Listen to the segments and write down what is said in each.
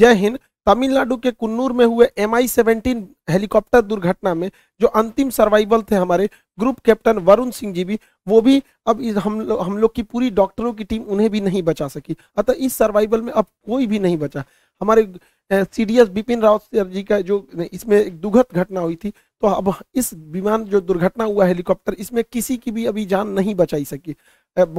जय हिंद तमिलनाडु के कुन्नूर में हुए एम आई सेवेंटीन हेलीकॉप्टर दुर्घटना में जो अंतिम सर्वाइवल थे हमारे ग्रुप कैप्टन वरुण सिंह जी भी वो भी अब हम लोग हम लोग की पूरी डॉक्टरों की टीम उन्हें भी नहीं बचा सकी अतः इस सर्वाइवल में अब कोई भी नहीं बचा हमारे C D S Bipin Rawat ji का जो इसमें एक दुखद घटना हुई थी तो अब इस विमान जो दुर्घटना हुआ हेलीकॉप्टर इसमें किसी की भी अभी जान नहीं बचाई सकी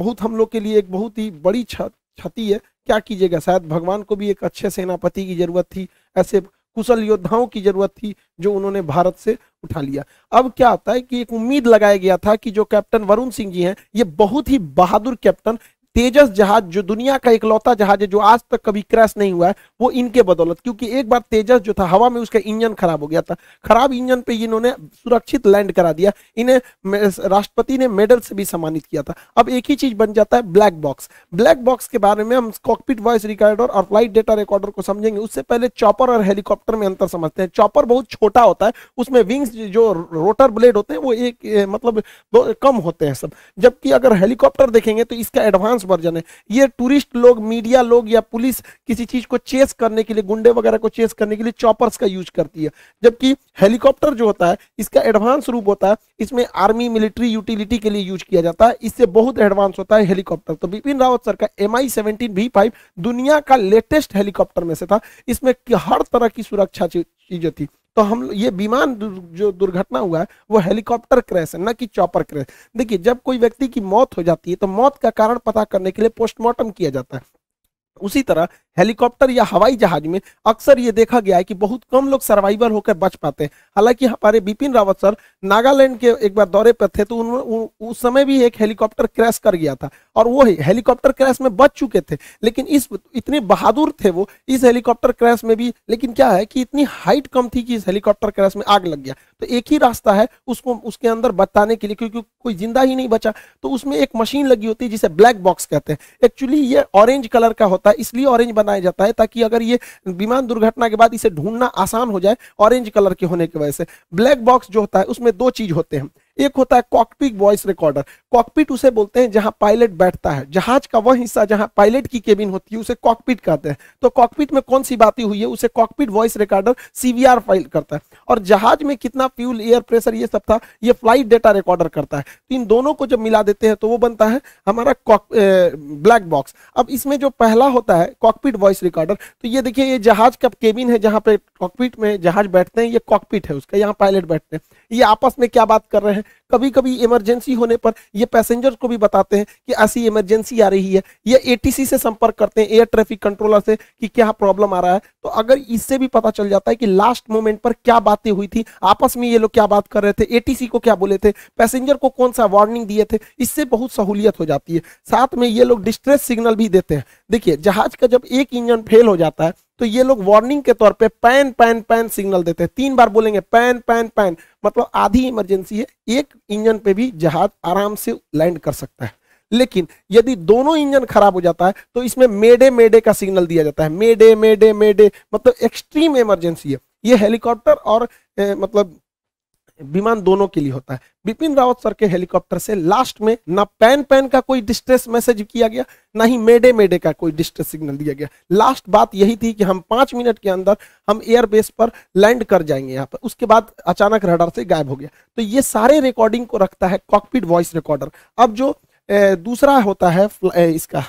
बहुत हम लोग के लिए एक बहुत ही बड़ी क्षति है क्या कीजिएगा शायद भगवान को भी एक अच्छे सेनापति की जरूरत थी ऐसे कुशल योद्धाओं की जरूरत थी जो उन्होंने भारत से उठा लिया अब क्या होता है कि एक उम्मीद लगाया गया था कि जो कैप्टन वरुण सिंह जी हैं ये बहुत ही बहादुर कैप्टन तेजस जहाज जो दुनिया का इकलौता जहाज है जो आज तक कभी क्रैश नहीं हुआ है वो इनके बदौलत क्योंकि एक बार तेजस जो था हवा में उसका इंजन खराब हो गया था खराब इंजन पे इन्होंने सुरक्षित लैंड करा दिया इन्हें राष्ट्रपति ने मेडल से भी सम्मानित किया था अब एक ही चीज बन जाता है ब्लैक बॉक्स ब्लैक बॉक्स के बारे में हम कॉकपिट वॉइस रिकॉर्डर और फ्लाइट डेटा रिकॉर्डर को समझेंगे उससे पहले चॉपर और हेलीकॉप्टर में अंतर समझते हैं चॉपर बहुत छोटा होता है उसमें विंग्स जो रोटर ब्लेड होते हैं वो एक मतलब कम होते हैं सब जबकि अगर हेलीकॉप्टर देखेंगे तो इसका एडवांस वर्जन है ये टूरिस्ट लोग मीडिया लोग या पुलिस किसी चीज को चेस करने के लिए गुंडे वगैरह को चेस करने के लिए चॉपर्स का यूज करती है जबकि हेलीकॉप्टर जो होता है इसका एडवांस रूप होता है इसमें आर्मी मिलिट्री यूटिलिटी के लिए यूज किया जाता है इससे बहुत एडवांस होता है हेलीकॉप्टर तो बिपिन रावत सर का एम आई दुनिया का लेटेस्ट हेलीकॉप्टर में से था इसमें हर तरह की सुरक्षा चीजें थी तो हम ये विमान जो दुर्घटना हुआ है वो हेलीकॉप्टर क्रैश है ना कि चॉपर क्रैश देखिए जब कोई व्यक्ति की मौत हो जाती है तो मौत का कारण पता करने के लिए पोस्टमार्टम किया जाता है उसी तरह हेलीकॉप्टर या हवाई जहाज में अक्सर ये देखा गया है कि बहुत कम लोग सर्वाइवल होकर बच पाते हैं हालांकि हमारे बिपिन रावत सर नागालैंड के एक बार दौरे पर थे तो उन, उस समय भी एक हेलीकॉप्टर क्रैश कर गया था और वो हेलीकॉप्टर क्रैश में बच चुके थे लेकिन इस इतने बहादुर थे वो इस हेलीकॉप्टर क्रैश में भी लेकिन क्या है कि इतनी हाइट कम थी कि इस हेलीकॉप्टर क्रैश में आग लग गया तो एक ही रास्ता है उसको उसके अंदर बताने के लिए क्योंकि कोई जिंदा ही नहीं बचा तो उसमें एक मशीन लगी होती है जिसे ब्लैक बॉक्स कहते हैं एक्चुअली ये ऑरेंज कलर का होता है इसलिए ऑरेंज बना बनाया जाता है ताकि अगर ये विमान दुर्घटना के बाद इसे ढूंढना आसान हो जाए ऑरेंज कलर के होने की वजह से ब्लैक बॉक्स जो होता है उसमें दो चीज होते हैं एक होता है कॉकपिट वॉइस रिकॉर्डर कॉकपिट उसे बोलते हैं जहां पायलट बैठता है जहाज का वह हिस्सा जहां पायलट की केबिन होती है उसे कॉकपिट कहते हैं तो कॉकपिट में कौन सी बातें हुई है उसे cockpit voice recorder CVR file करता है और जहाज में कितना फ्यूल एयर प्रेशर ये सब था ये फ्लाइट डेटा रिकॉर्डर करता है तो इन दोनों को जब मिला देते हैं तो वो बनता है हमारा ब्लैक बॉक्स अब इसमें जो पहला होता है कॉकपिट वॉइस रिकॉर्डर तो ये देखिए ये जहाज का केबिन है जहाँ पे कॉकपिट में जहाज बैठते हैं ये कॉकपिट है उसका यहाँ पायलट बैठते हैं ये आपस में क्या बात कर रहे हैं कभी कभी इमरजेंसी होने पर ये पैसेंजर को भी बताते हैं कि ऐसी इमरजेंसी आ रही है या एटीसी से संपर्क करते हैं एयर ट्रैफिक कंट्रोलर से कि क्या प्रॉब्लम आ रहा है तो अगर इससे भी पता चल जाता है कि लास्ट मोमेंट पर क्या बातें हुई थी आपस में ये लोग क्या बात कर रहे थे ए को क्या बोले थे पैसेंजर को कौन सा वार्निंग दिए थे इससे बहुत सहूलियत हो जाती है साथ में ये लोग डिस्ट्रेस सिग्नल भी देते हैं देखिए जहाज का जब एक इंजन फेल हो जाता है तो ये लोग वार्निंग के तौर पे पैन पैन पैन सिग्नल देते हैं तीन बार बोलेंगे पैन पैन पैन मतलब आधी इमरजेंसी है एक इंजन पे भी जहाज आराम से लैंड कर सकता है लेकिन यदि दोनों इंजन खराब हो जाता है तो इसमें मेडे मेडे का सिग्नल दिया जाता है मेडे मेडे मेडे मतलब एक्सट्रीम इमरजेंसी है ये हेलीकॉप्टर और ए, मतलब विमान दोनों के लिए होता है बिपिन रावत सर के हेलीकॉप्टर से लास्ट में ना पैन पैन का कोई डिस्ट्रेस मैसेज किया गया ना ही मेडे मेडे का कोई डिस्ट्रेस सिग्नल दिया गया लास्ट बात यही थी कि हम पांच मिनट के अंदर हम एयरबेस पर लैंड कर जाएंगे यहाँ पर उसके बाद अचानक रडार से गायब हो गया तो ये सारे रिकॉर्डिंग को रखता है कॉकपिट वॉइस रिकॉर्डर अब जो दूसरा होता है इसका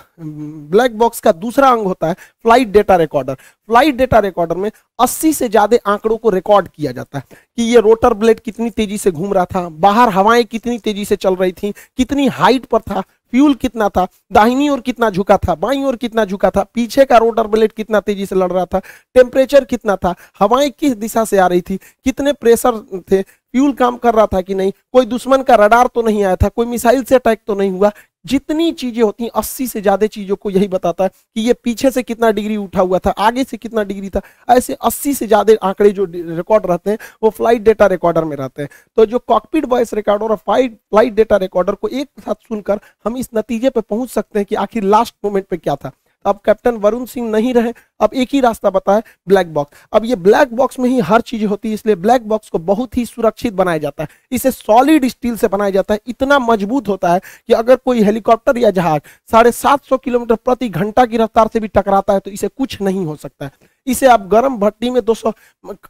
ब्लैक बॉक्स का दूसरा अंग होता है flight data recorder flight data recorder में 80 से ज्यादा आंकड़ों को रिकॉर्ड किया जाता है कि ये रोटर ब्लेड कितनी तेजी से घूम रहा था बाहर हवाएं कितनी तेजी से चल रही थी कितनी हाइट पर था फ्यूल कितना था दाहिनी ओर कितना झुका था बाई ओर कितना झुका था पीछे का रोटर ब्लेड कितना तेजी से लड़ रहा था टेम्परेचर कितना था हवाएं किस दिशा से आ रही थी कितने प्रेशर थे फ्यूल काम कर रहा था कि नहीं कोई दुश्मन का रडार तो नहीं आया था कोई मिसाइल से अटैक तो नहीं हुआ जितनी चीजें होती हैं अस्सी से ज्यादा चीजों को यही बताता है कि ये पीछे से कितना डिग्री उठा हुआ था आगे से कितना डिग्री था ऐसे अस्सी से ज्यादा आंकड़े जो रिकॉर्ड रहते हैं वो फ्लाइट डेटा रिकॉर्डर में रहते हैं तो जो कॉकपिट वॉइस रिकॉर्डर और फ्लाइट फ्लाइट डेटा रिकॉर्डर को एक साथ सुनकर हम इस नतीजे पर पहुंच सकते हैं कि आखिर लास्ट मोमेंट पर क्या था अब कैप्टन वरुण सिंह नहीं रहे अब एक ही रास्ता बता है ब्लैक बॉक्स अब ये ब्लैक बॉक्स में ही हर चीज होती है इसलिए ब्लैक बॉक्स को बहुत ही सुरक्षित बनाया जाता है इसे सॉलिड स्टील से बनाया जाता है इतना मजबूत होता है कि अगर कोई हेलीकॉप्टर या जहाज साढ़े सात सौ किलोमीटर प्रति घंटा की रफ्तार से भी टकराता है तो इसे कुछ नहीं हो सकता है इसे आप गर्म भट्टी में 200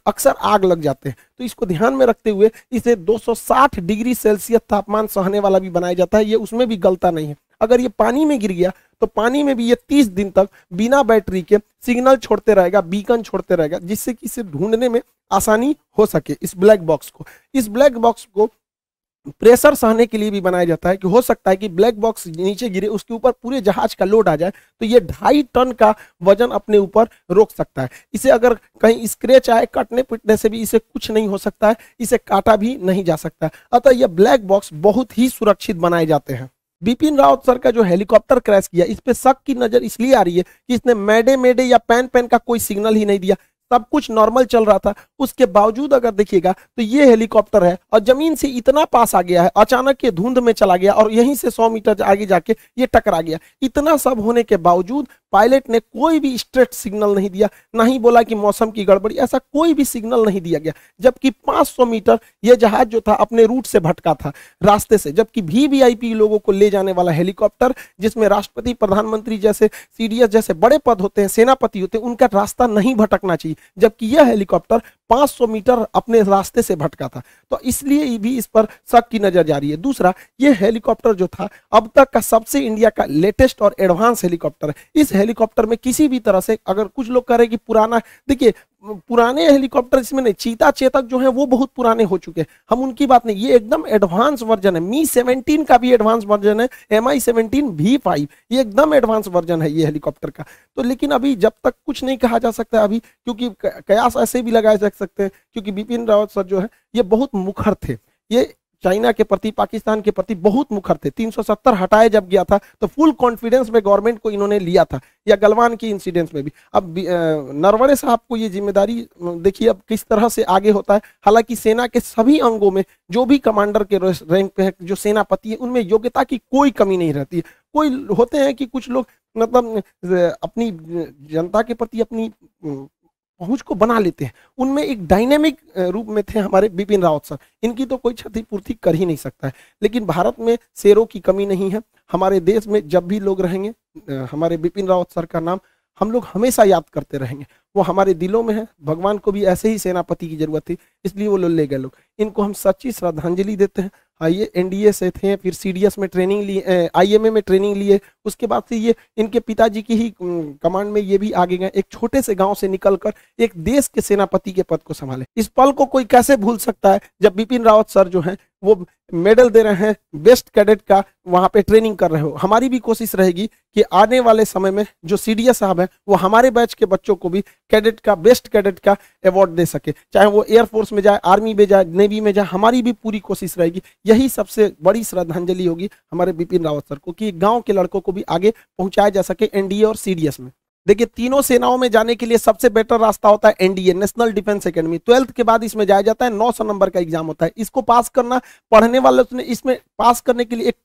अक्सर आग लग जाते हैं तो इसको ध्यान में रखते हुए इसे 260 डिग्री सेल्सियस तापमान सहने वाला भी बनाया जाता है ये उसमें भी गलता नहीं है अगर ये पानी में गिर गया तो पानी में भी ये तीस दिन तक बिना बैटरी के सिग्नल छोड़ते रहेगा बीकन छोड़ते रहेगा जिससे कि इसे ढूंढने में आसानी हो सके इस ब्लैक बॉक्स को इस ब्लैक बॉक्स को प्रेशर सहने के लिए भी बनाया जाता है कि हो सकता है कि ब्लैक बॉक्स नीचे गिरे उसके ऊपर पूरे जहाज का लोड आ जाए तो ये ढाई टन का वजन अपने ऊपर रोक सकता है इसे अगर कहीं स्क्रेच आए कटने पिटने से भी इसे कुछ नहीं हो सकता है इसे काटा भी नहीं जा सकता अतः यह ब्लैक बॉक्स बहुत ही सुरक्षित बनाए जाते हैं बिपिन रावत सर का जो हेलीकॉप्टर क्रैश किया इस पे शक की नजर इसलिए आ रही है कि इसने मेडे मेडे या पैन पैन का कोई सिग्नल ही नहीं दिया सब कुछ नॉर्मल चल रहा था उसके बावजूद अगर देखिएगा तो ये हेलीकॉप्टर है और जमीन से इतना पास आ गया है अचानक ये धुंध में चला गया और यहीं से 100 मीटर आगे जाके ये टकरा गया इतना सब होने के बावजूद पायलट ने कोई भी स्ट्रेट सिग्नल नहीं दिया ना ही बोला कि मौसम की गड़बड़ी ऐसा कोई भी सिग्नल नहीं दिया गया जबकि 500 मीटर यह जहाज जो था अपने रूट से भटका था रास्ते से जबकि वी लोगों को ले जाने वाला हेलीकॉप्टर जिसमें राष्ट्रपति प्रधानमंत्री जैसे सी जैसे बड़े पद होते हैं सेनापति होते हैं उनका रास्ता नहीं भटकना चाहिए जबकि यह हेलीकॉप्टर 500 मीटर अपने रास्ते से भटका था तो इसलिए भी इस पर शक की नजर जा रही है दूसरा ये हेलीकॉप्टर जो था अब तक का सबसे इंडिया का लेटेस्ट और एडवांस हेलीकॉप्टर इस हेलीकॉप्टर में किसी भी तरह से अगर कुछ लोग कह रहे कि पुराना देखिए पुराने हेलीकॉप्टर इसमें नहीं चीता चेतक जो है वो बहुत पुराने हो चुके हैं हम उनकी बात नहीं ये एकदम एडवांस वर्जन है मी सेवनटीन का भी एडवांस वर्जन है M I seventeen V five ये एकदम एडवांस वर्जन है ये हेलीकॉप्टर का तो लेकिन अभी जब तक कुछ नहीं कहा जा सकता अभी क्योंकि कयास ऐसे भी लगाए जा सकते हैं क्योंकि बिपिन रावत सर जो है ये बहुत मुखर थे ये चाइना के प्रति पाकिस्तान के प्रति बहुत मुखर थे 370 हटाया जब गया था तो फुल कॉन्फिडेंस में गवर्नमेंट को इन्होंने लिया था या गलवान की इंसिडेंस में भी अब नरवणे साहब को ये जिम्मेदारी देखिए अब किस तरह से आगे होता है हालांकि सेना के सभी अंगों में जो भी कमांडर के रैंक पे है जो सेनापति है उनमें योग्यता की कोई कमी नहीं रहती है कोई होते हैं कि कुछ लोग मतलब अपनी जनता के प्रति अपनी पहुंच को बना लेते हैं उनमें एक डायनेमिक रूप में थे हमारे बिपिन रावत सर इनकी तो कोई क्षतिपूर्ति कर ही नहीं सकता है लेकिन भारत में शेरों की कमी नहीं है हमारे देश में जब भी लोग रहेंगे हमारे बिपिन रावत सर का नाम हम लोग हमेशा याद करते रहेंगे वो हमारे दिलों में है भगवान को भी ऐसे ही सेनापति की जरूरत थी इसलिए वो ले गए लोग इनको हम सच्ची श्रद्धांजलि देते हैं आइए एनडीए से थे फिर सीडीएस में ट्रेनिंग लिए आईएमए में ट्रेनिंग लिए उसके बाद से ये इनके पिताजी की ही कमांड में ये भी आगे गए एक छोटे से गांव से निकलकर एक देश के सेनापति के पद को संभाले इस पल को कोई कैसे भूल सकता है जब बिपिन रावत सर जो है वो मेडल दे रहे हैं बेस्ट कैडेट का वहाँ पे ट्रेनिंग कर रहे हो हमारी भी कोशिश रहेगी कि आने वाले समय में जो सी साहब हैं वो हमारे बैच के बच्चों को भी कैडेट का बेस्ट कैडेट का अवार्ड दे सके चाहे वो एयरफोर्स में जाए आर्मी में जाए नेवी में जाए हमारी भी पूरी कोशिश रहेगी यही सबसे बड़ी श्रद्धांजलि होगी हमारे बिपिन रावत सर को कि गाँव के लड़कों को को भी आगे पहुंचाया जा सके एनडीए और सीडीएस में देखिए तीनों सेनाओं में जाने के लिए सबसे बेटर रास्ता होता है NDA national defence academy twelfth के बाद इसमें जाया जाता है नौ सौ नंबर का एग्जाम होता है इसको पास करना पढ़ने वाले ने इसमें पास करने के लिए एक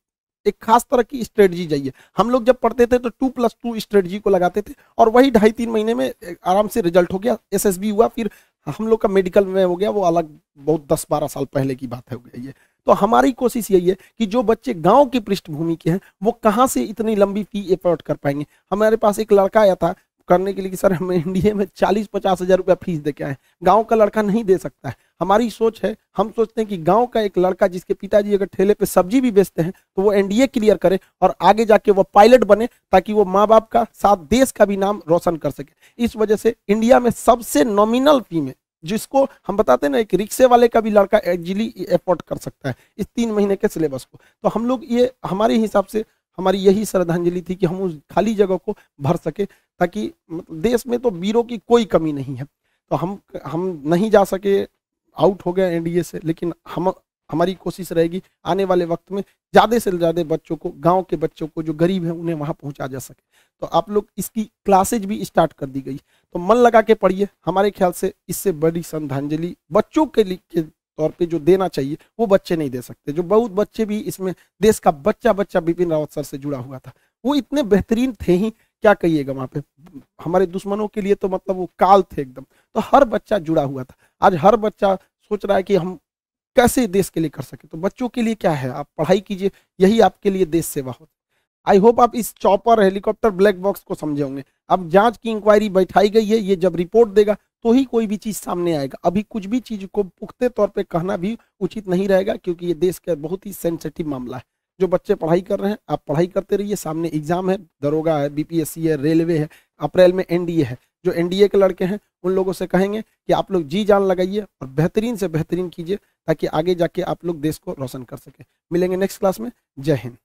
एक खास तरह की स्ट्रेटजी चाहिए हम लोग जब पढ़ते थे तो टू प्लस टू स्ट्रेटजी को लगाते थे और वही ढाई तीन महीने में आराम से रिजल्ट हो गया एसएसबी हुआ फिर हम लोग का मेडिकल में हो गया वो अलग बहुत दस बारह साल पहले की बात है हो गया ये तो हमारी कोशिश यही है कि जो बच्चे गांव की पृष्ठभूमि के हैं वो कहाँ से इतनी लंबी फी अफोर्ड कर पाएंगे हमारे पास एक लड़का आया था करने के लिए कि सर हम इंडिया में चालीस पचास हजार रुपया फीस दे के आए गाँव का लड़का नहीं दे सकता है हमारी सोच है हम सोचते हैं कि गांव का एक लड़का जिसके पिताजी अगर ठेले पे सब्जी भी बेचते हैं तो वो एनडीए क्लियर करे और आगे जाके वो पायलट बने ताकि वो माँ बाप का साथ देश का भी नाम रोशन कर सके इस वजह से इंडिया में सबसे नॉमिनल फी में जिसको हम बताते ना एक रिक्शे वाले का भी लड़का एजिली एफोर्ड कर सकता है इस तीन महीने के सिलेबस को तो हम लोग ये हमारे हिसाब से हमारी यही श्रद्धांजलि थी कि हम उस खाली जगह को भर सके ताकि देश में तो वीरों की कोई कमी नहीं है तो हम हम नहीं जा सके आउट हो गए एनडीए से लेकिन हम हमारी कोशिश रहेगी आने वाले वक्त में ज़्यादा से ज़्यादा बच्चों को गांव के बच्चों को जो गरीब हैं उन्हें वहाँ पहुँचा जा सके तो आप लोग इसकी क्लासेज भी स्टार्ट कर दी गई तो मन लगा के पढ़िए हमारे ख्याल से इससे बड़ी श्रद्धांजलि बच्चों के लिए तौर पे जो देना चाहिए वो बच्चे नहीं दे सकते जो बहुत बच्चे भी इसमें देश का बच्चा बच्चा बिपिन रावत सर से जुड़ा हुआ था वो इतने बेहतरीन थे ही क्या कहिएगा वहाँ पे हमारे दुश्मनों के लिए तो मतलब वो काल थे एकदम तो हर बच्चा जुड़ा हुआ था आज हर बच्चा सोच रहा है कि हम कैसे देश के लिए कर सके तो बच्चों के लिए क्या है आप पढ़ाई कीजिए यही आपके लिए देश सेवा होती आई होप आप इस चॉपर हेलीकॉप्टर ब्लैक बॉक्स को समझे होंगे अब जांच की इंक्वायरी बैठाई गई है ये जब रिपोर्ट देगा तो ही कोई भी चीज़ सामने आएगा अभी कुछ भी चीज़ को पुख्ते तौर पर कहना भी उचित नहीं रहेगा क्योंकि ये देश का बहुत ही सेंसिटिव मामला है जो बच्चे पढ़ाई कर रहे हैं आप पढ़ाई करते रहिए सामने एग्जाम है दरोगा है बीपीएससी है रेलवे है अप्रैल में एनडीए है जो एनडीए के लड़के हैं उन लोगों से कहेंगे कि आप लोग जी जान लगाइए और बेहतरीन से बेहतरीन कीजिए ताकि आगे जाके आप लोग देश को रोशन कर सके मिलेंगे नेक्स्ट क्लास में जय हिंद